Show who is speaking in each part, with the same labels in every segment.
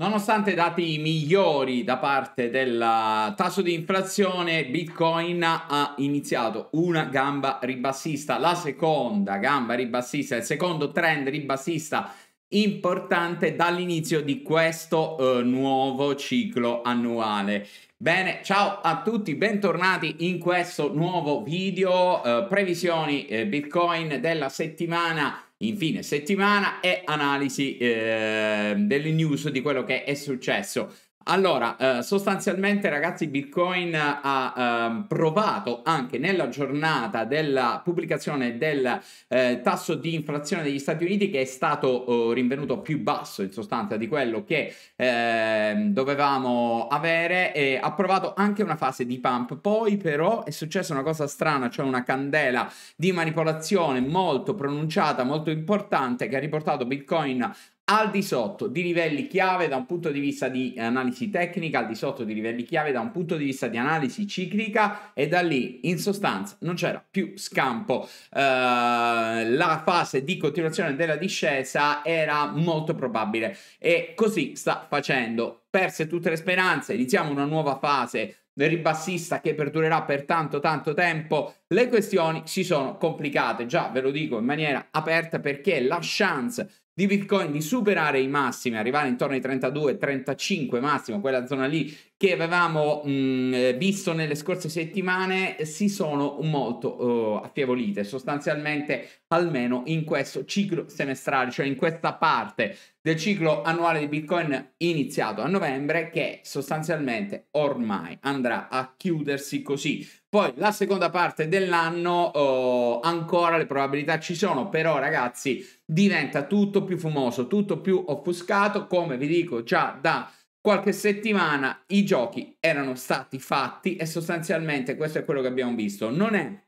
Speaker 1: Nonostante i dati migliori da parte del tasso di inflazione, Bitcoin ha iniziato una gamba ribassista, la seconda gamba ribassista, il secondo trend ribassista importante dall'inizio di questo eh, nuovo ciclo annuale. Bene, ciao a tutti, bentornati in questo nuovo video, eh, previsioni eh, Bitcoin della settimana fine settimana e analisi eh, delle news di quello che è successo allora, eh, sostanzialmente ragazzi, Bitcoin ha ehm, provato anche nella giornata della pubblicazione del eh, tasso di inflazione degli Stati Uniti che è stato oh, rinvenuto più basso in sostanza di quello che ehm, dovevamo avere e ha provato anche una fase di pump. Poi però è successa una cosa strana, cioè una candela di manipolazione molto pronunciata, molto importante che ha riportato Bitcoin al di sotto di livelli chiave da un punto di vista di analisi tecnica, al di sotto di livelli chiave da un punto di vista di analisi ciclica e da lì in sostanza non c'era più scampo. Uh, la fase di continuazione della discesa era molto probabile e così sta facendo. Perse tutte le speranze, iniziamo una nuova fase ribassista che perdurerà per tanto tanto tempo, le questioni si sono complicate, già ve lo dico in maniera aperta perché la chance di Bitcoin di superare i massimi, arrivare intorno ai 32, 35 massimo, quella zona lì che avevamo mh, mm, eh, visto nelle scorse settimane si sono molto uh, affievolite sostanzialmente almeno in questo ciclo semestrale cioè in questa parte del ciclo annuale di bitcoin iniziato a novembre che sostanzialmente ormai andrà a chiudersi così poi la seconda parte dell'anno uh, ancora le probabilità ci sono però ragazzi diventa tutto più fumoso tutto più offuscato come vi dico già da qualche settimana i giochi erano stati fatti e sostanzialmente questo è quello che abbiamo visto. Non è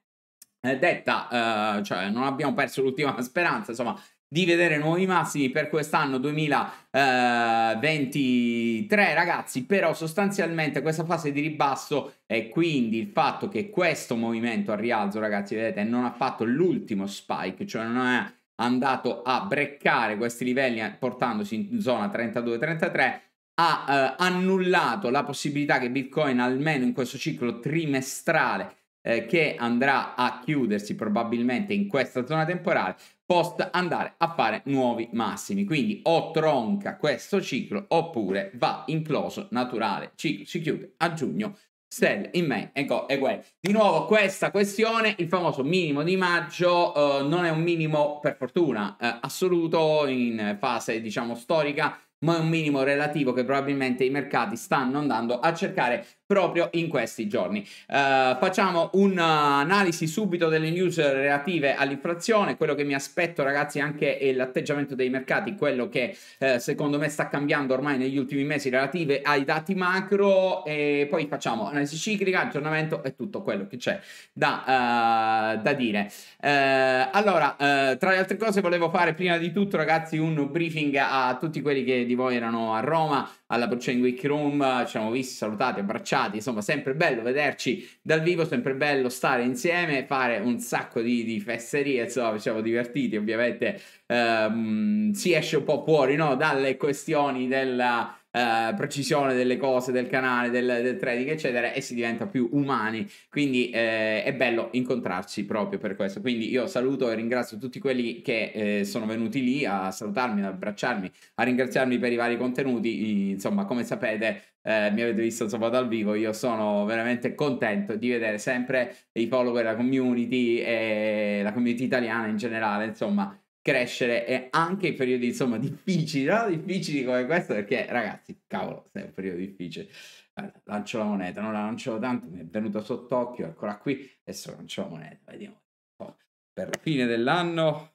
Speaker 1: detta, eh, cioè non abbiamo perso l'ultima speranza, insomma, di vedere nuovi massimi per quest'anno 2023 ragazzi però sostanzialmente questa fase di ribasso e quindi il fatto che questo movimento al rialzo ragazzi vedete non ha fatto l'ultimo spike cioè non è andato a breccare questi livelli eh, portandosi in zona 32-33 ha eh, annullato la possibilità che Bitcoin almeno in questo ciclo trimestrale eh, che andrà a chiudersi probabilmente in questa zona temporale possa andare a fare nuovi massimi quindi o tronca questo ciclo oppure va in close naturale ciclo si chiude a giugno Sell in me ecco, go e guai. Di nuovo questa questione, il famoso minimo di maggio eh, non è un minimo per fortuna eh, assoluto in fase diciamo storica ma è un minimo relativo che probabilmente i mercati stanno andando a cercare proprio in questi giorni. Uh, facciamo un'analisi subito delle news relative all'inflazione, quello che mi aspetto ragazzi anche è l'atteggiamento dei mercati, quello che uh, secondo me sta cambiando ormai negli ultimi mesi relative ai dati macro e poi facciamo analisi ciclica, aggiornamento e tutto quello che c'è da, uh, da dire. allora, tra le altre cose volevo fare prima di tutto ragazzi un briefing a tutti quelli che di voi erano a Roma alla Procedure in Wiki Room, ci siamo visti, salutati, abbracciati, insomma sempre bello vederci dal vivo, sempre bello stare insieme, fare un sacco di, di fesserie, insomma ci siamo divertiti ovviamente, ehm, si esce un po' fuori no? dalle questioni della eh, precisione delle cose, del canale, del, del, trading, eccetera, e si diventa più umani. Quindi eh, è bello incontrarci proprio per questo. Quindi io saluto e ringrazio tutti quelli che eh, sono venuti lì a salutarmi, ad abbracciarmi, a ringraziarmi per i vari contenuti. Insomma, come sapete, eh, mi avete visto insomma dal vivo, io sono veramente contento di vedere sempre i follower, la community e eh, la community italiana in generale, insomma, crescere e anche in periodi insomma difficili, no? difficili come questo perché ragazzi, cavolo, è un periodo difficile. Guarda, lancio la moneta, non la lancio tanto, mi è venuta sott'occhio, eccola qui, adesso lancio la moneta, vediamo. Oh, per la fine dell'anno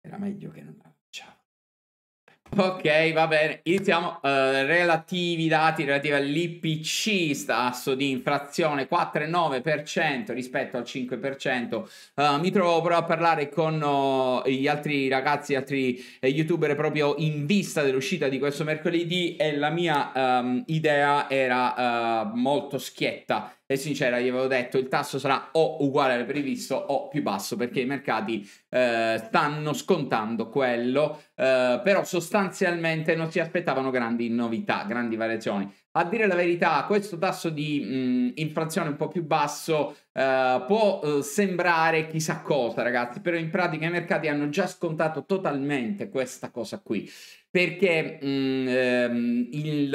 Speaker 1: era meglio che non la Ok, va bene. Iniziamo. Uh, relativi dati relativi all'IPC, tasso di inflazione 4,9% rispetto al 5%. Uh, eh, mi trovo però a parlare con uh, gli altri ragazzi, altri eh, youtuber proprio in vista dell'uscita di questo mercoledì e la mia um, idea era molto schietta e sincera, gli avevo detto il tasso sarà o uguale al previsto o più basso perché i mercati eh, stanno scontando quello, eh, però sostanzialmente non si aspettavano grandi novità, grandi variazioni. A dire la verità, questo tasso di mh, inflazione un po' più basso Uh, può uh, sembrare chissà cosa, ragazzi, però in pratica i mercati hanno già scontato totalmente questa cosa qui. Perché mh, mm, ehm, il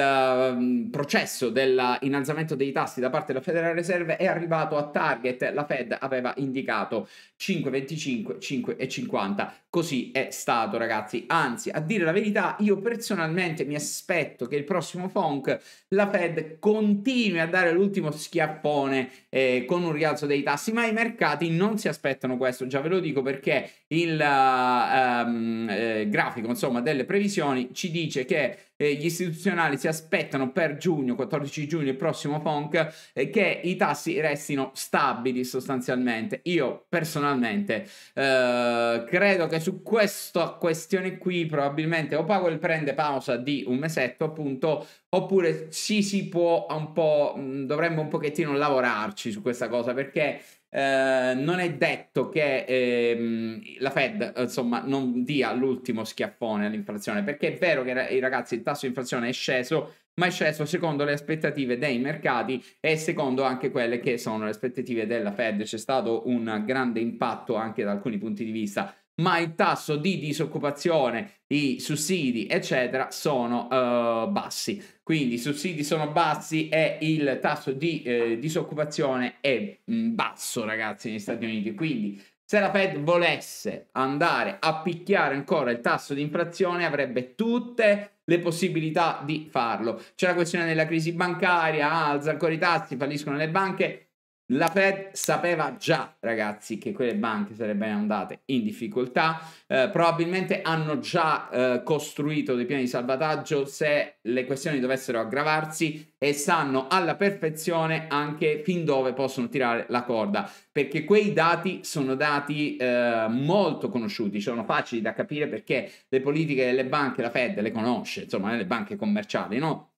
Speaker 1: uh, processo dell'innalzamento dei tassi da parte della Federal Reserve è arrivato a target, la Fed aveva indicato 5,25, 5,50. Così è stato, ragazzi. Anzi, a dire la verità, io personalmente mi aspetto che il prossimo FONC la Fed continui a dare l'ultimo schiaffone eh, con un rialzo rialzo dei tassi, ma i mercati non si aspettano questo, già ve lo dico perché il um, eh, grafico insomma, delle previsioni ci dice che eh, gli istituzionali si aspettano per giugno, 14 giugno, il prossimo PONC, eh, che i tassi restino stabili sostanzialmente. Io personalmente eh, credo che su questa questione qui probabilmente o Powell prende pausa di un mesetto appunto oppure ci si può un po' mm, dovremmo un pochettino lavorarci su questa cosa perché eh, non è detto che ehm, la Fed insomma non dia l'ultimo schiaffone all'inflazione perché è vero che ragazzi il tasso di inflazione è sceso ma è sceso secondo le aspettative dei mercati e secondo anche quelle che sono le aspettative della Fed. C'è stato un grande impatto anche da alcuni punti di vista ma il tasso di disoccupazione, i sussidi, eccetera, sono uh, bassi. Quindi i sussidi sono bassi e il tasso di eh, disoccupazione è mm, basso, ragazzi, negli Stati Uniti. Quindi se la Fed volesse andare a picchiare ancora il tasso di inflazione, avrebbe tutte le possibilità di farlo. C'è la questione della crisi bancaria, alza ancora i tassi, falliscono le banche. La Fed sapeva già, ragazzi, che quelle banche sarebbero andate in difficoltà, eh, probabilmente hanno già eh, costruito dei piani di salvataggio se le questioni dovessero aggravarsi e sanno alla perfezione anche fin dove possono tirare la corda, perché quei dati sono dati eh, molto conosciuti, sono facili da capire perché le politiche delle banche, la Fed le conosce, insomma, le banche commerciali, no?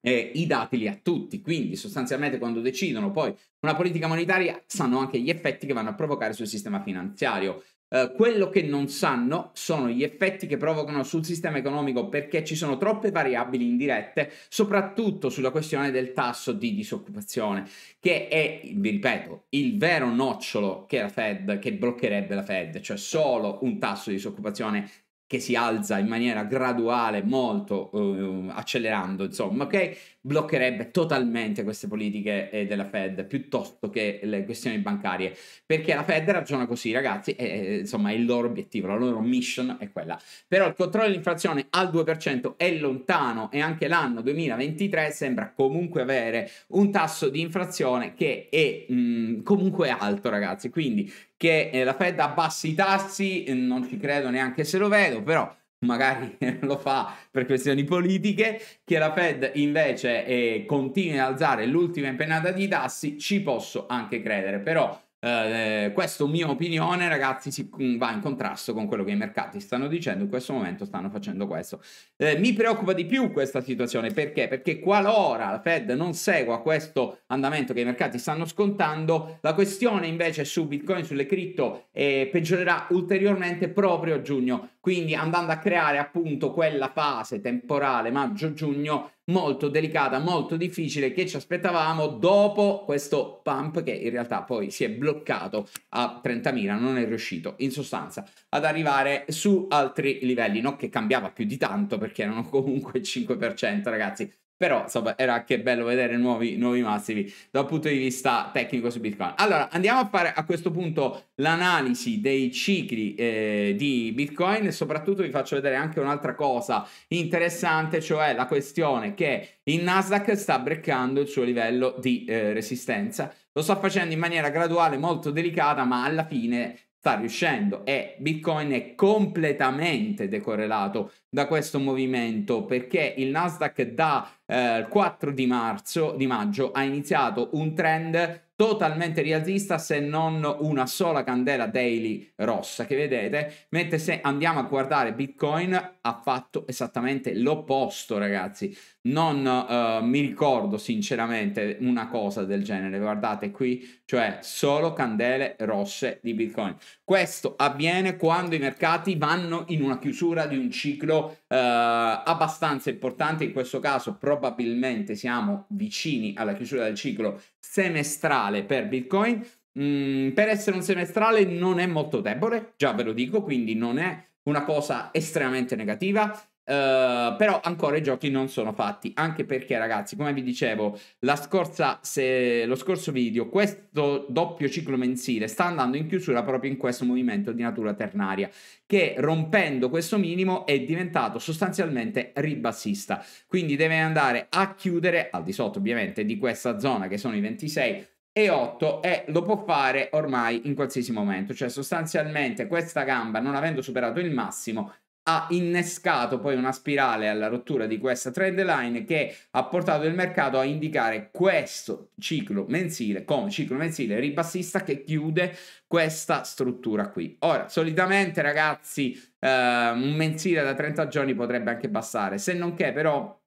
Speaker 1: eh, i dati li ha tutti, quindi sostanzialmente quando decidono poi una politica monetaria sanno anche gli effetti che vanno a provocare sul sistema finanziario. Eh, quello che non sanno sono gli effetti che provocano sul sistema economico perché ci sono troppe variabili indirette, soprattutto sulla questione del tasso di disoccupazione, che è, vi ripeto, il vero nocciolo che la Fed che bloccherebbe la Fed, cioè solo un tasso di disoccupazione che si alza in maniera graduale, molto uh, accelerando, insomma, che Bloccherebbe totalmente queste politiche eh, della Fed piuttosto che le questioni bancarie, perché la Fed ragiona così, ragazzi, e, insomma, è il loro obiettivo, la loro mission è quella. Però il controllo dell'inflazione al 2% è lontano e anche l'anno 2023 sembra comunque avere un tasso di inflazione che è mh, mm, comunque alto, ragazzi. Quindi che eh, la Fed abbassi i tassi, eh, non ci credo neanche se lo vedo, però magari lo fa per questioni politiche, che la Fed invece eh, continui ad alzare l'ultima impennata di tassi, ci posso anche credere, però eh, eh questa mia opinione, ragazzi, si, mm, va in contrasto con quello che i mercati stanno dicendo in questo momento, stanno facendo questo. Eh, mi preoccupa di più questa situazione perché? Perché qualora la Fed non segua questo andamento che i mercati stanno scontando, la questione invece su Bitcoin, sulle cripto, eh, peggiorerà ulteriormente proprio a giugno. Quindi andando a creare appunto quella fase temporale maggio-giugno molto delicata, molto difficile che ci aspettavamo dopo questo pump che in realtà poi si è bloccato a 30.000, non è riuscito in sostanza ad arrivare su altri livelli, non che cambiava più di tanto perché erano comunque il 5% ragazzi, però, insomma, era anche bello vedere nuovi, nuovi massimi dal punto di vista tecnico su Bitcoin. Allora, andiamo a fare a questo punto l'analisi dei cicli eh, di Bitcoin e soprattutto vi faccio vedere anche un'altra cosa interessante, cioè la questione che il Nasdaq sta breccando il suo livello di eh, resistenza. Lo sta facendo in maniera graduale, molto delicata, ma alla fine sta riuscendo e Bitcoin è completamente decorrelato da questo movimento perché il Nasdaq da eh, 4 di marzo di maggio ha iniziato un trend totalmente rialzista se non una sola candela daily rossa che vedete, mentre se andiamo a guardare Bitcoin ha fatto esattamente l'opposto ragazzi, non uh, mi ricordo sinceramente una cosa del genere, guardate qui, cioè solo candele rosse di Bitcoin. Questo avviene quando i mercati vanno in una chiusura di un ciclo uh, abbastanza importante, in questo caso probabilmente siamo vicini alla chiusura del ciclo semestrale per Bitcoin. Mm, per essere un semestrale non è molto debole, già ve lo dico, quindi non è una cosa estremamente negativa. Eh, però ancora i giochi non sono fatti, anche perché ragazzi, come vi dicevo, la scorsa, se, lo scorso video, questo doppio ciclo mensile sta andando in chiusura proprio in questo movimento di natura ternaria, che rompendo questo minimo è diventato sostanzialmente ribassista, quindi deve andare a chiudere al di sotto ovviamente di questa zona che sono i 26 e 8 e lo può fare ormai in qualsiasi momento, cioè sostanzialmente questa gamba non avendo superato il massimo ha innescato poi una spirale alla rottura di questa trend line che ha portato il mercato a indicare questo ciclo mensile come ciclo mensile ribassista che chiude questa struttura qui. Ora, solitamente ragazzi, eh, un mensile da 30 giorni potrebbe anche bastare, se non che però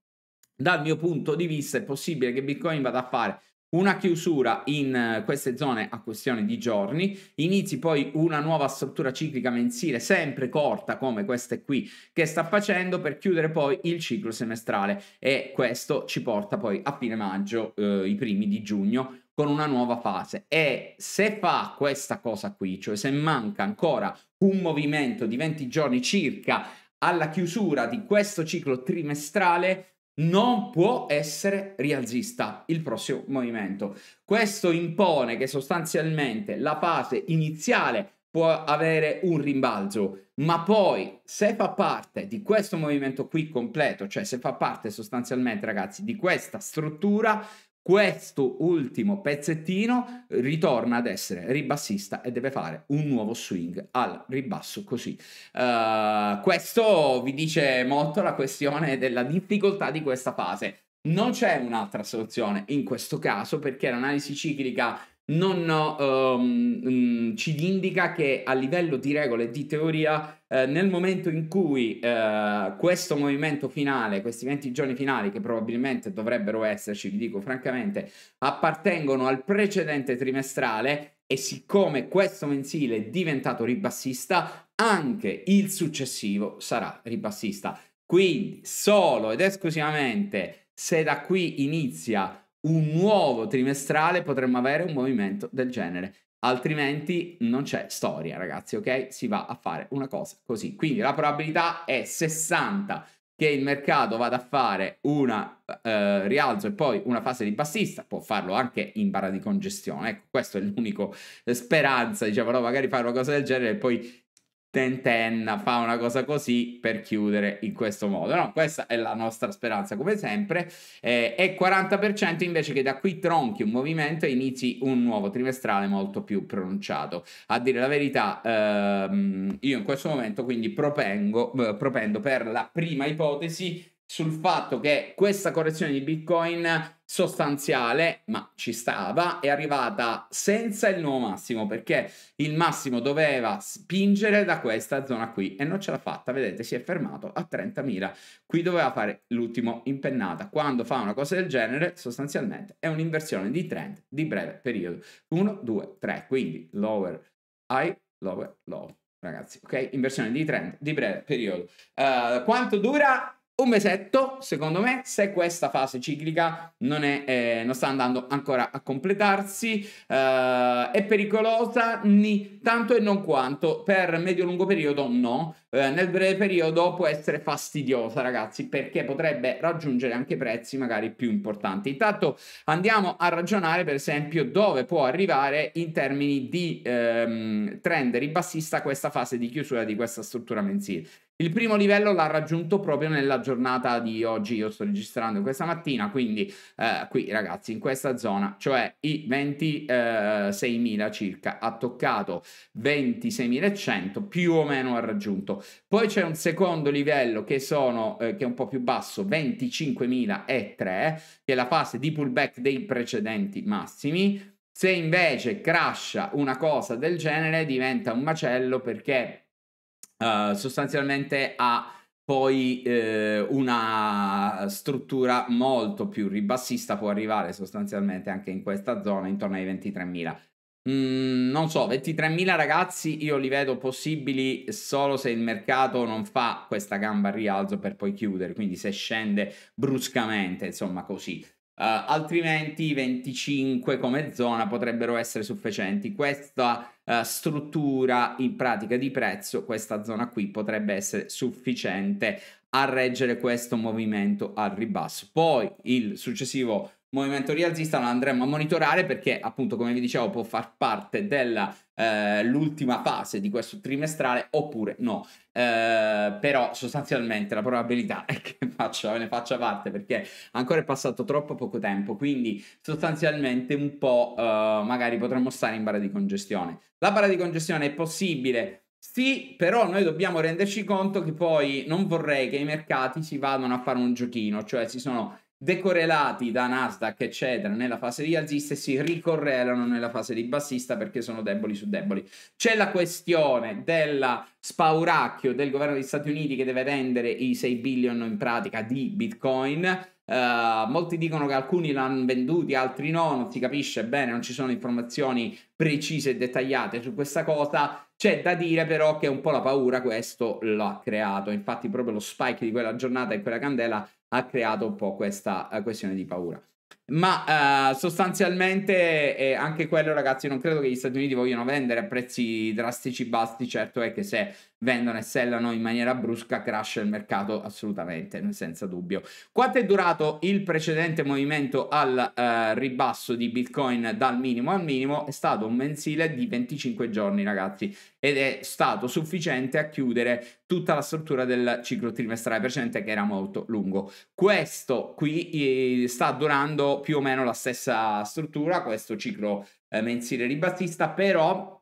Speaker 1: dal mio punto di vista è possibile che Bitcoin vada a fare una chiusura in eh, queste zone a questione di giorni, inizi poi una nuova struttura ciclica mensile sempre corta come queste qui che sta facendo per chiudere poi il ciclo semestrale e questo ci porta poi a fine maggio, eh, i primi di giugno con una nuova fase e se fa questa cosa qui, cioè se manca ancora un movimento di 20 giorni circa alla chiusura di questo ciclo trimestrale, non può essere rialzista il prossimo movimento. Questo impone che sostanzialmente la fase iniziale può avere un rimbalzo, ma poi se fa parte di questo movimento qui completo, cioè se fa parte sostanzialmente ragazzi di questa struttura, questo ultimo pezzettino ritorna ad essere ribassista e deve fare un nuovo swing al ribasso così. Uh, questo vi dice molto la questione della difficoltà di questa fase. Non c'è un'altra soluzione in questo caso perché l'analisi ciclica non um, ci indica che a livello di regole e di teoria, eh, nel momento in cui eh, questo movimento finale, questi 20 giorni finali, che probabilmente dovrebbero esserci, vi dico francamente, appartengono al precedente trimestrale, e siccome questo mensile è diventato ribassista, anche il successivo sarà ribassista. Quindi solo ed esclusivamente se da qui inizia un nuovo trimestrale potremmo avere un movimento del genere. Altrimenti non c'è storia, ragazzi, ok? Si va a fare una cosa così. Quindi la probabilità è 60 che il mercato vada a fare un eh, eh, rialzo e poi una fase di bassista, può farlo anche in barra di congestione, ecco, questo è l'unico eh, speranza, diciamo, no, magari fare una cosa del genere e poi tentenna, fa una cosa così per chiudere in questo modo. No, questa è la nostra speranza come sempre. Eh, e 40% invece che da qui tronchi un movimento e inizi un nuovo trimestrale molto più pronunciato. A dire la verità, ehm, io in questo momento quindi propengo, eh, propendo per la prima ipotesi sul fatto che questa correzione di Bitcoin sostanziale, ma ci stava, è arrivata senza il nuovo massimo perché il massimo doveva spingere da questa zona qui e non ce l'ha fatta, vedete si è fermato a 30.000, qui doveva fare l'ultimo impennata, quando fa una cosa del genere sostanzialmente è un'inversione di trend di breve periodo, 1, 2, 3, quindi lower high, lower low, ragazzi, ok? Inversione di trend di breve periodo. Uh, quanto dura? un mesetto, secondo me, se questa fase ciclica non, è, eh, non sta andando ancora a completarsi, eh, è pericolosa, ni tanto e non quanto, per medio-lungo periodo no, eh, nel breve periodo può essere fastidiosa, ragazzi, perché potrebbe raggiungere anche prezzi magari più importanti. Intanto andiamo a ragionare, per esempio, dove può arrivare in termini di ehm, trend ribassista questa fase di chiusura di questa struttura mensile. Il primo livello l'ha raggiunto proprio nella giornata di oggi, io sto registrando questa mattina, quindi eh, qui ragazzi in questa zona, cioè i 26.000 eh, circa, ha toccato 26.100, più o meno ha raggiunto. Poi c'è un secondo livello che, sono, eh, che è un po' più basso, 25.003, che è la fase di pullback dei precedenti massimi. Se invece crasha una cosa del genere diventa un macello perché uh, sostanzialmente ha poi eh, una struttura molto più ribassista può arrivare sostanzialmente anche in questa zona intorno ai 23.000 Mm, non so, 23.000 ragazzi io li vedo possibili solo se il mercato non fa questa gamba al rialzo per poi chiudere, quindi se scende bruscamente, insomma così. Uh, altrimenti 25 come zona potrebbero essere sufficienti. Questa uh, struttura in pratica di prezzo, questa zona qui potrebbe essere sufficiente a reggere questo movimento al ribasso. Poi il successivo movimento rialzista lo andremo a monitorare perché appunto come vi dicevo può far parte dell'ultima eh, fase di questo trimestrale oppure no eh, però sostanzialmente la probabilità è che faccia, ne faccia parte perché ancora è passato troppo poco tempo quindi sostanzialmente un po' eh, magari potremmo stare in bara di congestione la bara di congestione è possibile sì, però noi dobbiamo renderci conto che poi non vorrei che i mercati si vadano a fare un giochino, cioè si sono decorrelati da Nasdaq, eccetera, nella fase di alzista e si ricorrelano nella fase di bassista perché sono deboli su deboli. C'è la questione del spauracchio del governo degli Stati Uniti che deve vendere i 6 billion in pratica di Bitcoin. Uh, molti dicono che alcuni l'hanno venduti, altri no, non si capisce bene, non ci sono informazioni precise e dettagliate su questa cosa. C'è da dire però che un po' la paura questo l'ha creato, infatti proprio lo spike di quella giornata e quella candela ha creato un po' questa eh, questione di paura. Ma uh, sostanzialmente eh, anche quello, ragazzi, non credo che gli Stati Uniti vogliano vendere a prezzi drastici bassi. Certo è che se vendono e sellano in maniera brusca, crasha il mercato assolutamente, senza dubbio. Quanto è durato il precedente movimento al eh, ribasso di Bitcoin dal minimo al minimo? È stato un mensile di 25 giorni, ragazzi, ed è stato sufficiente a chiudere tutta la struttura del ciclo trimestrale precedente che era molto lungo. Questo qui eh, sta durando più o meno la stessa struttura, questo ciclo eh, mensile ribassista, però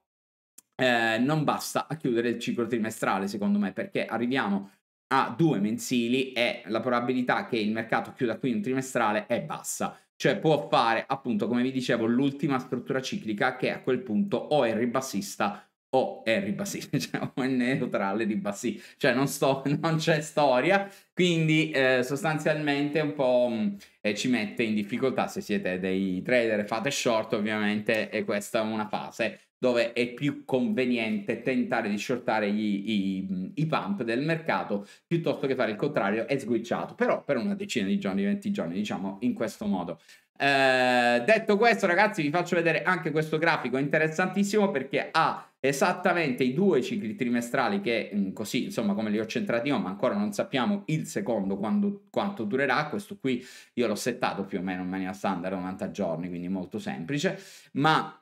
Speaker 1: eh, non basta a chiudere il ciclo trimestrale, secondo me, perché arriviamo a due mensili e la probabilità che il mercato chiuda qui un trimestrale è bassa. Cioè può fare, appunto, come vi dicevo, l'ultima struttura ciclica che a quel punto o è ribassista o è ribassista, cioè o è neutrale ribassista. Cioè non, sto, non c'è storia, quindi eh, sostanzialmente un po' mm, eh, ci mette in difficoltà se siete dei trader, fate short ovviamente e questa è una fase dove è più conveniente tentare di shortare gli, i, i, pump del mercato piuttosto che fare il contrario e sguicciato però per una decina di giorni 20 giorni diciamo in questo modo eh, detto questo ragazzi vi faccio vedere anche questo grafico interessantissimo perché ha esattamente i due cicli trimestrali che mm, così insomma come li ho centrati io ma ancora non sappiamo il secondo quando, quanto durerà questo qui io l'ho settato più o meno in maniera standard 90 giorni quindi molto semplice ma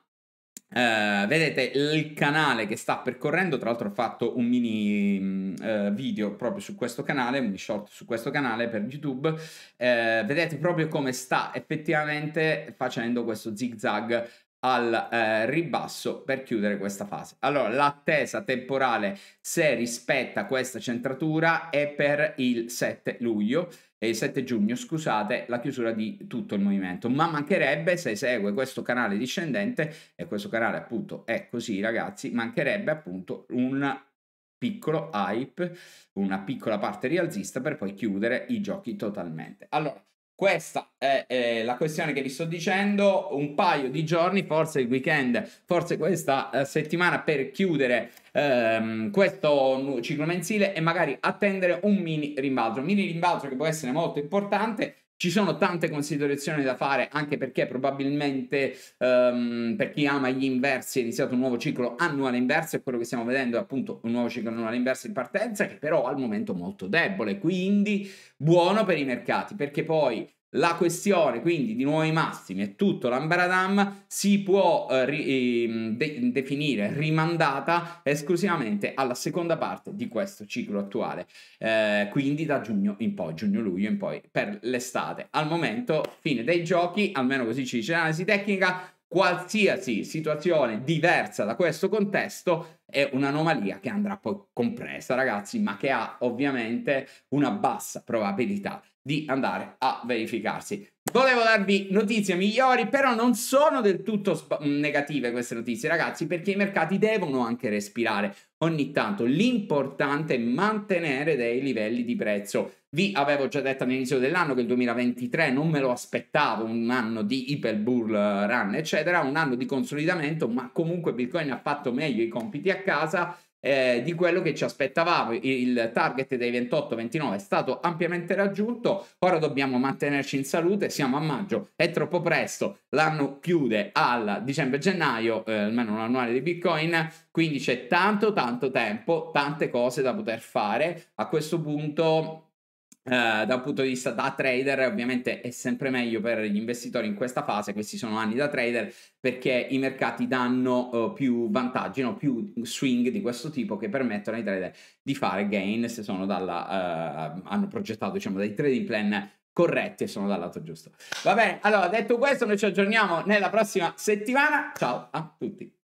Speaker 1: Uh, vedete il canale che sta percorrendo, tra l'altro ho fatto un mini uh, video proprio su questo canale, un mini short su questo canale per YouTube, uh, vedete proprio come sta effettivamente facendo questo zigzag al eh, ribasso per chiudere questa fase. Allora, l'attesa temporale se rispetta questa centratura è per il 7 luglio e il 7 giugno, scusate, la chiusura di tutto il movimento, ma mancherebbe se segue questo canale discendente e questo canale appunto è così, ragazzi, mancherebbe appunto un piccolo hype, una piccola parte rialzista per poi chiudere i giochi totalmente. Allora, questa è eh, la questione che vi sto dicendo, un paio di giorni, forse il weekend, forse questa eh, settimana per chiudere ehm, questo ciclo mensile e magari attendere un mini rimbalzo, un mini rimbalzo che può essere molto importante ci sono tante considerazioni da fare, anche perché probabilmente um, per chi ama gli inversi è iniziato un nuovo ciclo annuale inverso e quello che stiamo vedendo è appunto un nuovo ciclo annuale inverso in partenza che però al momento è molto debole, quindi buono per i mercati, perché poi la questione quindi di nuovi massimi e tutto l'ambaradam si può eh, ri, ehm, de, definire rimandata esclusivamente alla seconda parte di questo ciclo attuale, eh, quindi da giugno in poi, giugno-luglio in poi, per l'estate. Al momento, fine dei giochi, almeno così ci dice l'analisi tecnica, Qualsiasi situazione diversa da questo contesto è un'anomalia che andrà poi compresa, ragazzi, ma che ha ovviamente una bassa probabilità di andare a verificarsi. Volevo darvi notizie migliori, però non sono del tutto sp- mm, negative queste notizie, ragazzi, perché i mercati devono anche respirare ogni tanto. L'importante è mantenere dei livelli di prezzo vi avevo già detto all'inizio dell'anno che il 2023 non me lo aspettavo, un anno di iperbull eh, run, eccetera, un anno di consolidamento, ma comunque Bitcoin ha fatto meglio i compiti a casa. Eh, di quello che ci aspettavamo. Il target dei 28-29 è stato ampiamente raggiunto, ora dobbiamo mantenerci in salute, siamo a maggio, è troppo presto, l'anno chiude al dicembre-gennaio, eh, almeno l'annuale di Bitcoin, quindi c'è tanto tanto tempo, tante cose da poter fare. A questo punto eh, da un punto di vista da trader ovviamente è sempre meglio per gli investitori in questa fase, questi sono anni da trader perché i mercati danno uh, più vantaggi, no? più swing di questo tipo che permettono ai trader di fare gain se sono dalla, uh, hanno progettato diciamo, dei trading plan corretti e sono dal lato giusto. Va bene, allora detto questo noi ci aggiorniamo nella prossima settimana, ciao a tutti.